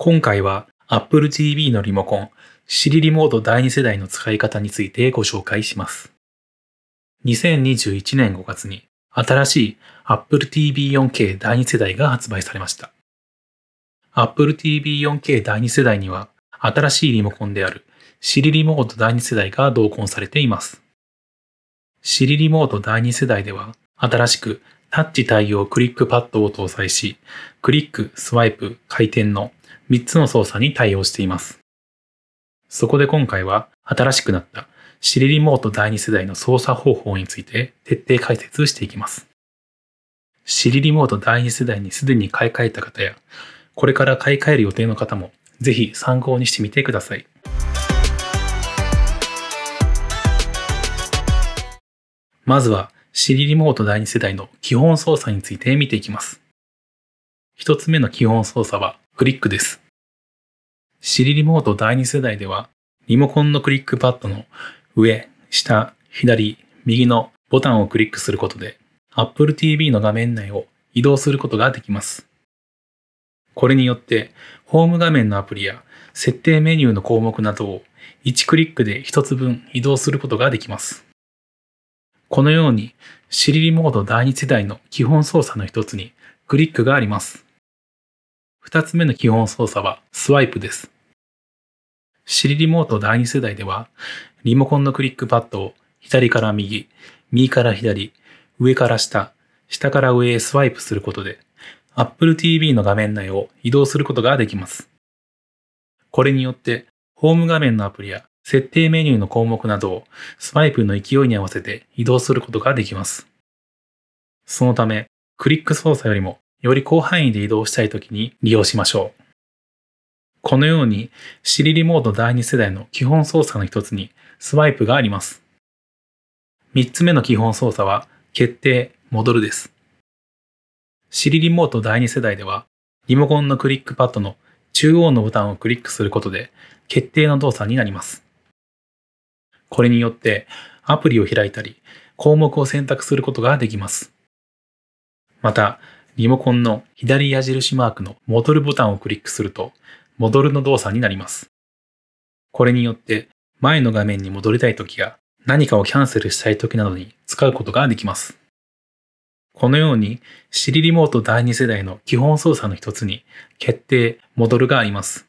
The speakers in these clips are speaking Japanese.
今回は Apple TV のリモコン Siri リモート第2世代の使い方についてご紹介します。2021年5月に新しい Apple TV4K 第2世代が発売されました。Apple TV4K 第2世代には新しいリモコンである Siri リモート第2世代が同梱されています。Siri リモート第2世代では新しくタッチ対応クリックパッドを搭載し、クリック、スワイプ、回転の3つの操作に対応しています。そこで今回は新しくなったシリリモート第2世代の操作方法について徹底解説していきます。シリリモート第2世代にすでに買い替えた方や、これから買い替える予定の方もぜひ参考にしてみてください。まずは Siri リモート第2世代の基本操作について見ていきます。一つ目の基本操作はクリックです。Siri リモート第2世代では、リモコンのクリックパッドの上、下、左、右のボタンをクリックすることで、Apple TV の画面内を移動することができます。これによって、ホーム画面のアプリや設定メニューの項目などを1クリックで1つ分移動することができます。このように、シリリモード第2世代の基本操作の一つに、クリックがあります。二つ目の基本操作は、スワイプです。シリリモード第2世代では、リモコンのクリックパッドを左から右、右から左、上から下、下から上へスワイプすることで、Apple TV の画面内を移動することができます。これによって、ホーム画面のアプリや設定メニューの項目などをスワイプの勢いに合わせて移動することができます。そのため、クリック操作よりもより広範囲で移動したいときに利用しましょう。このように Siri リモート第2世代の基本操作の一つにスワイプがあります。3つ目の基本操作は決定、戻るです。Siri リモート第2世代ではリモコンのクリックパッドの中央のボタンをクリックすることで決定の動作になります。これによってアプリを開いたり、項目を選択することができます。また、リモコンの左矢印マークの戻るボタンをクリックすると、戻るの動作になります。これによって、前の画面に戻りたい時や、何かをキャンセルしたい時などに使うことができます。このように、Siri リモート第2世代の基本操作の一つに、決定、戻るがあります。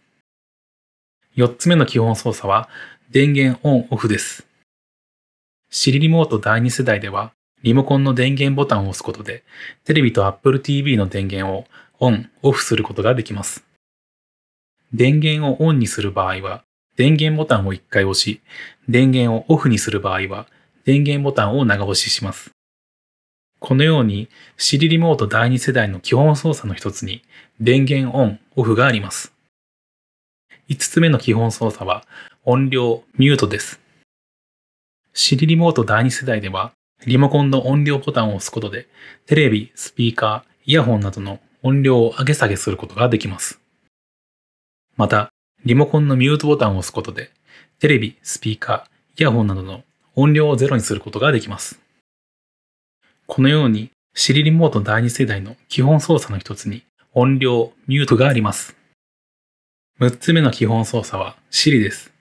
4つ目の基本操作は、電源オンオフです。シリリモート第2世代では、リモコンの電源ボタンを押すことで、テレビと Apple TV の電源をオンオフすることができます。電源をオンにする場合は、電源ボタンを1回押し、電源をオフにする場合は、電源ボタンを長押しします。このように Siri リモート第2世代の基本操作の一つに電源オン、オフがあります。5つ目の基本操作は音量、ミュートです。シリリモート第2世代では、リモコンの音量ボタンを押すことで、テレビ、スピーカー、イヤホンなどの音量を上げ下げすることができます。また、リモコンのミュートボタンを押すことで、テレビ、スピーカー、イヤホンなどの音量をゼロにすることができます。このように、Siri リモート第2世代の基本操作の一つに、音量、ミュートがあります。6つ目の基本操作は Siri です。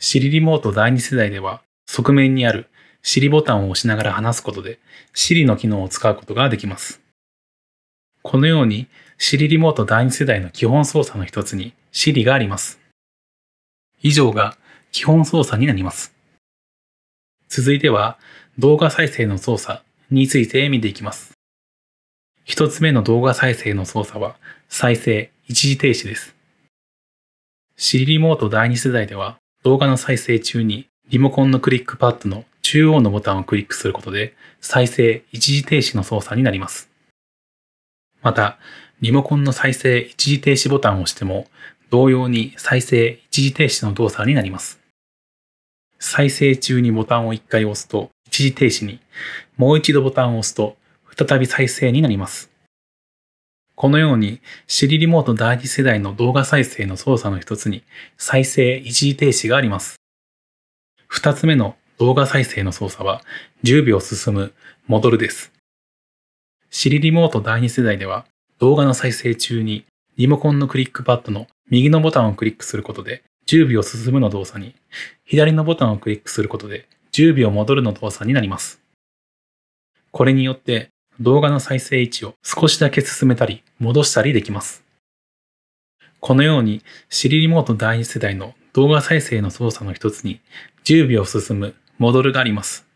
Siri リモート第2世代では、側面にある Siri ボタンを押しながら話すことで Siri の機能を使うことができます。このように Siri リモート第2世代の基本操作の一つに Siri があります。以上が基本操作になります。続いては動画再生の操作について見ていきます。一つ目の動画再生の操作は再生、一時停止です。Siri リモート第2世代では動画の再生中にリモコンのクリックパッドの中央のボタンをクリックすることで再生一時停止の操作になります。また、リモコンの再生一時停止ボタンを押しても同様に再生一時停止の動作になります。再生中にボタンを1回押すと一時停止に、もう一度ボタンを押すと再び再生になります。このように、シリリモート第2世代の動画再生の操作の一つに、再生一時停止があります。二つ目の動画再生の操作は、10秒進む、戻るです。シリリモート第2世代では、動画の再生中に、リモコンのクリックパッドの右のボタンをクリックすることで、10秒進むの動作に、左のボタンをクリックすることで、10秒戻るの動作になります。これによって、動画の再生位置を少しだけ進めたり、戻したりできます。このように Siri リモート第2世代の動画再生の操作の一つに10秒進む戻るがあります。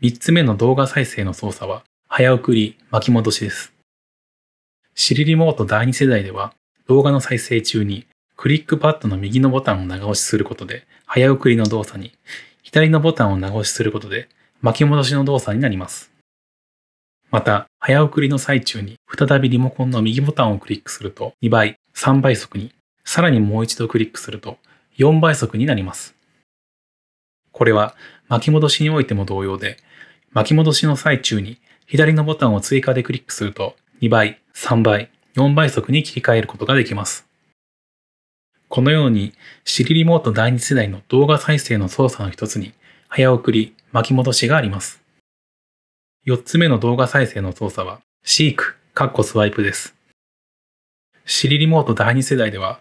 3つ目の動画再生の操作は早送り巻き戻しです。シリリモート第2世代では動画の再生中にクリックパッドの右のボタンを長押しすることで早送りの動作に左のボタンを長押しすることで巻き戻しの動作になります。また、早送りの最中に再びリモコンの右ボタンをクリックすると2倍、3倍速に、さらにもう一度クリックすると4倍速になります。これは巻き戻しにおいても同様で、巻き戻しの最中に左のボタンを追加でクリックすると2倍、3倍、4倍速に切り替えることができます。このようにシリリモート第2世代の動画再生の操作の一つに早送り、巻き戻しがあります。4つ目の動画再生の操作は、シーク、カッコスワイプです。シリリモート第2世代では、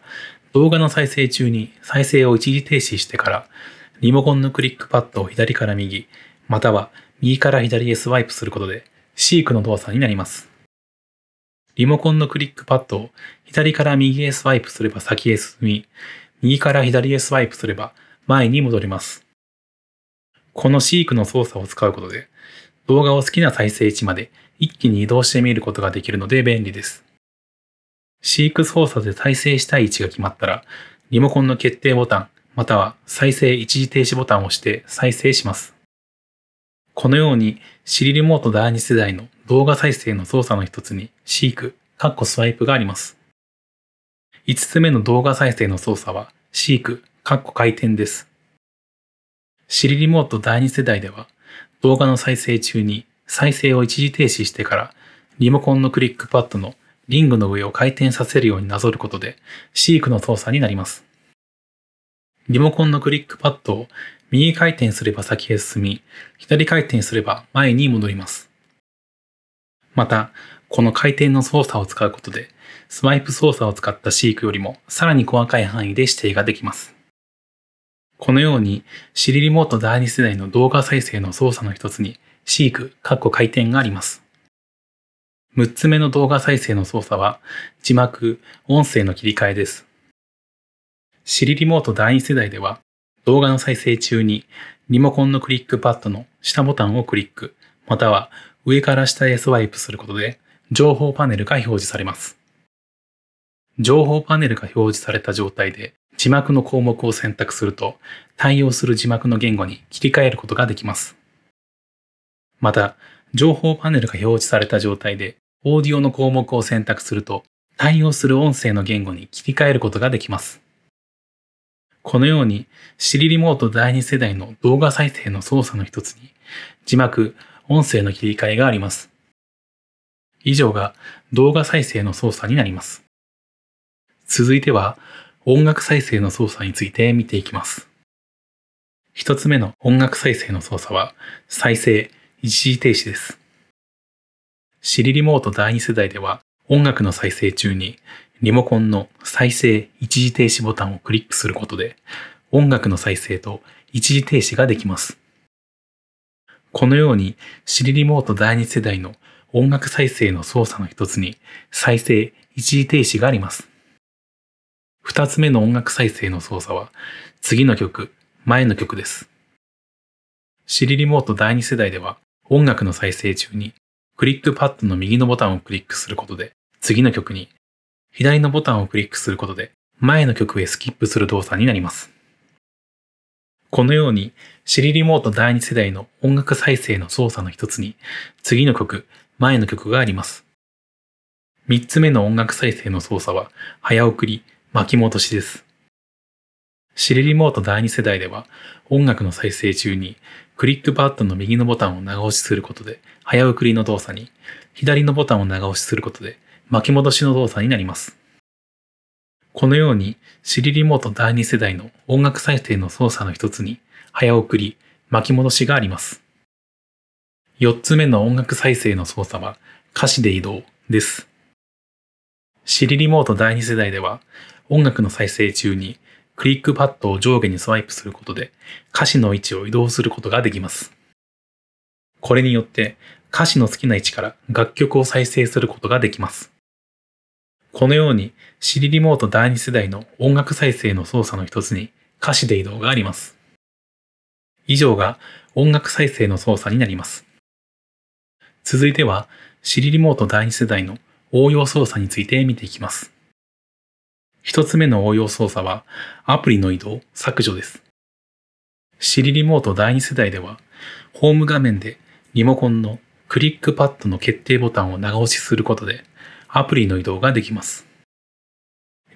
動画の再生中に再生を一時停止してから、リモコンのクリックパッドを左から右、または右から左へスワイプすることで、シークの動作になります。リモコンのクリックパッドを左から右へスワイプすれば先へ進み、右から左へスワイプすれば前に戻ります。このシークの操作を使うことで、動画を好きな再生位置まで一気に移動してみることができるので便利です。飼育操作で再生したい位置が決まったら、リモコンの決定ボタン、または再生一時停止ボタンを押して再生します。このように、シリリモート第2世代の動画再生の操作の一つに、飼育、カッコスワイプがあります。5つ目の動画再生の操作は、飼育、カッコ回転です。シリリモート第2世代では、動画の再生中に再生を一時停止してからリモコンのクリックパッドのリングの上を回転させるようになぞることで飼育の操作になります。リモコンのクリックパッドを右回転すれば先へ進み、左回転すれば前に戻ります。また、この回転の操作を使うことで、スワイプ操作を使った飼育よりもさらに細かい範囲で指定ができます。このように、シリリモート第2世代の動画再生の操作の一つに、シーク、カッコ回転があります。6つ目の動画再生の操作は、字幕、音声の切り替えです。シリリモート第2世代では、動画の再生中に、リモコンのクリックパッドの下ボタンをクリック、または上から下へスワイプすることで、情報パネルが表示されます。情報パネルが表示された状態で、字幕の項目を選択すると、対応する字幕の言語に切り替えることができます。また、情報パネルが表示された状態で、オーディオの項目を選択すると、対応する音声の言語に切り替えることができます。このように、Siri リモート第2世代の動画再生の操作の一つに、字幕、音声の切り替えがあります。以上が動画再生の操作になります。続いては、音楽再生の操作について見ていきます。一つ目の音楽再生の操作は、再生、一時停止です。シリリモート第2世代では、音楽の再生中に、リモコンの再生一時停止ボタンをクリックすることで、音楽の再生と一時停止ができます。このように、シリリモート第2世代の音楽再生の操作の一つに、再生一時停止があります。2つ目の音楽再生の操作は、次の曲、前の曲です。シリリモート第2世代では、音楽の再生中に、クリックパッドの右のボタンをクリックすることで、次の曲に、左のボタンをクリックすることで、前の曲へスキップする動作になります。このように、シリリモート第2世代の音楽再生の操作の一つに、次の曲、前の曲があります。3つ目の音楽再生の操作は、早送り、巻き戻しです。シリリモート第2世代では音楽の再生中にクリックパッドの右のボタンを長押しすることで早送りの動作に左のボタンを長押しすることで巻き戻しの動作になります。このようにシリリモート第2世代の音楽再生の操作の一つに早送り、巻き戻しがあります。4つ目の音楽再生の操作は歌詞で移動です。シリリモート第2世代では音楽の再生中にクリックパッドを上下にスワイプすることで歌詞の位置を移動することができます。これによって歌詞の好きな位置から楽曲を再生することができます。このように Siri リモート第2世代の音楽再生の操作の一つに歌詞で移動があります。以上が音楽再生の操作になります。続いては Siri リモート第2世代の応用操作について見ていきます。一つ目の応用操作はアプリの移動、削除です。Siri リモート第2世代では、ホーム画面でリモコンのクリックパッドの決定ボタンを長押しすることでアプリの移動ができます。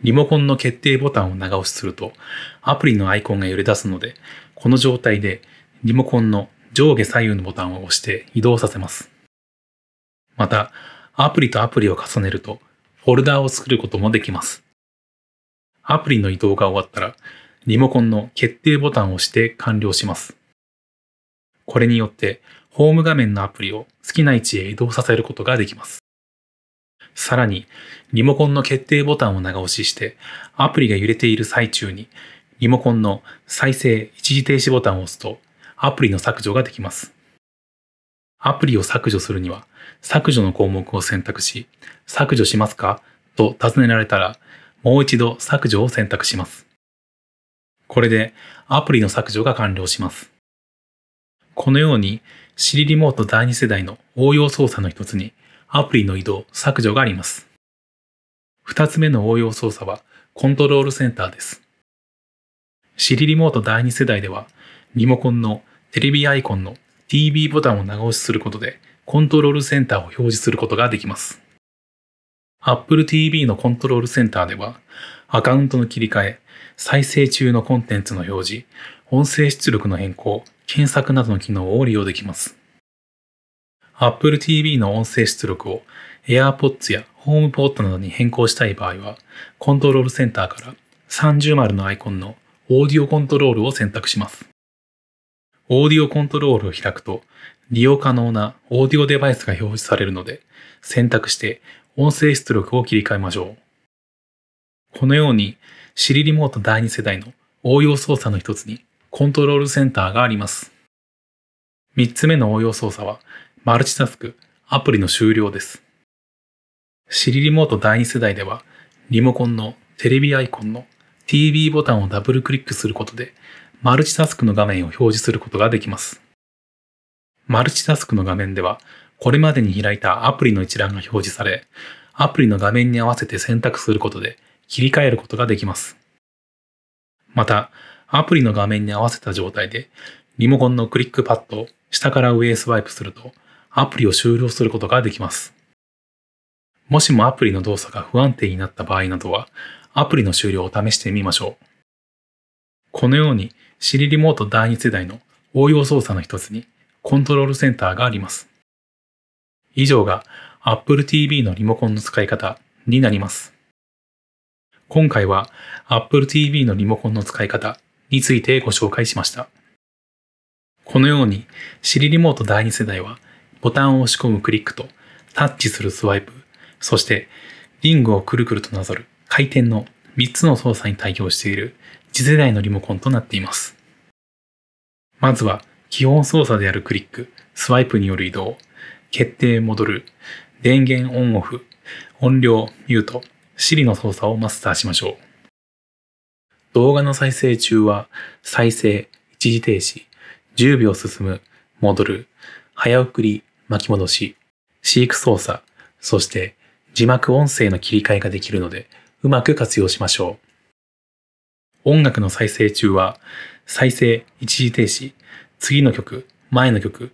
リモコンの決定ボタンを長押しするとアプリのアイコンが揺れ出すので、この状態でリモコンの上下左右のボタンを押して移動させます。また、アプリとアプリを重ねるとフォルダーを作ることもできます。アプリの移動が終わったら、リモコンの決定ボタンを押して完了します。これによって、ホーム画面のアプリを好きな位置へ移動させることができます。さらに、リモコンの決定ボタンを長押しして、アプリが揺れている最中に、リモコンの再生一時停止ボタンを押すと、アプリの削除ができます。アプリを削除するには、削除の項目を選択し、削除しますかと尋ねられたら、もう一度削除を選択します。これでアプリの削除が完了します。このように Siri リモート第2世代の応用操作の一つにアプリの移動、削除があります。二つ目の応用操作はコントロールセンターです。Siri リモート第2世代ではリモコンのテレビアイコンの TV ボタンを長押しすることでコントロールセンターを表示することができます。Apple TV のコントロールセンターでは、アカウントの切り替え、再生中のコンテンツの表示、音声出力の変更、検索などの機能を利用できます。Apple TV の音声出力を AirPods や HomePod などに変更したい場合は、コントロールセンターから30丸のアイコンのオーディオコントロールを選択します。オーディオコントロールを開くと、利用可能なオーディオデバイスが表示されるので、選択して音声出力を切り替えましょう。このように Siri リモート第2世代の応用操作の一つにコントロールセンターがあります。3つ目の応用操作はマルチタスク、アプリの終了です。Siri リモート第2世代ではリモコンのテレビアイコンの TV ボタンをダブルクリックすることでマルチタスクの画面を表示することができます。マルチタスクの画面ではこれまでに開いたアプリの一覧が表示され、アプリの画面に合わせて選択することで切り替えることができます。また、アプリの画面に合わせた状態で、リモコンのクリックパッドを下から上へスワイプすると、アプリを終了することができます。もしもアプリの動作が不安定になった場合などは、アプリの終了を試してみましょう。このように Siri リモート第2世代の応用操作の一つにコントロールセンターがあります。以上が Apple TV のリモコンの使い方になります。今回は Apple TV のリモコンの使い方についてご紹介しました。このように Siri リモート第2世代はボタンを押し込むクリックとタッチするスワイプ、そしてリングをくるくるとなぞる回転の3つの操作に対応している次世代のリモコンとなっています。まずは基本操作であるクリック、スワイプによる移動、決定戻る、電源オンオフ、音量ミュート、Siri の操作をマスターしましょう。動画の再生中は、再生、一時停止、10秒進む、戻る、早送り、巻き戻し、飼育操作、そして字幕音声の切り替えができるので、うまく活用しましょう。音楽の再生中は、再生、一時停止、次の曲、前の曲、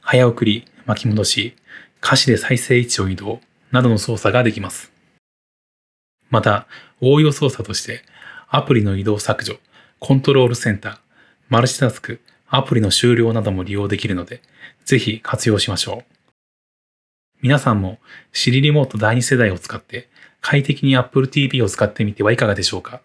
早送り、巻き戻し、歌詞で再生位置を移動などの操作ができます。また、応用操作として、アプリの移動削除、コントロールセンター、マルチタスク、アプリの終了なども利用できるので、ぜひ活用しましょう。皆さんも Siri リモート第2世代を使って快適に Apple TV を使ってみてはいかがでしょうか